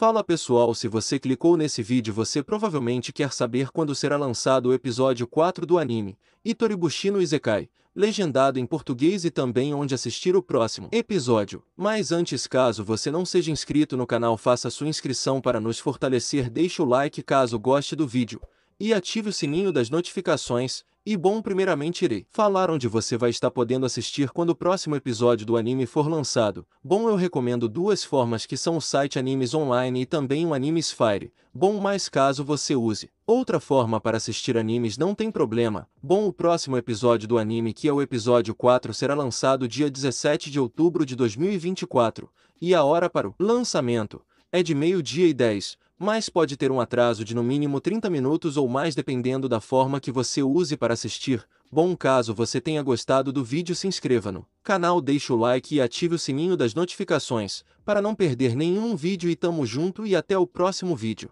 Fala pessoal, se você clicou nesse vídeo você provavelmente quer saber quando será lançado o episódio 4 do anime, Itoribushi no Isekai, legendado em português e também onde assistir o próximo episódio. Mas antes caso você não seja inscrito no canal faça sua inscrição para nos fortalecer deixe o like caso goste do vídeo, e ative o sininho das notificações, e bom, primeiramente irei falar onde você vai estar podendo assistir quando o próximo episódio do anime for lançado. Bom, eu recomendo duas formas que são o site Animes Online e também o Animes Fire. Bom, mais caso você use Outra forma para assistir animes não tem problema. Bom, o próximo episódio do anime, que é o episódio 4, será lançado dia 17 de outubro de 2024, e a hora para o lançamento é de meio-dia e 10 mas pode ter um atraso de no mínimo 30 minutos ou mais dependendo da forma que você use para assistir. Bom, caso você tenha gostado do vídeo, se inscreva no canal, deixe o like e ative o sininho das notificações, para não perder nenhum vídeo e tamo junto e até o próximo vídeo.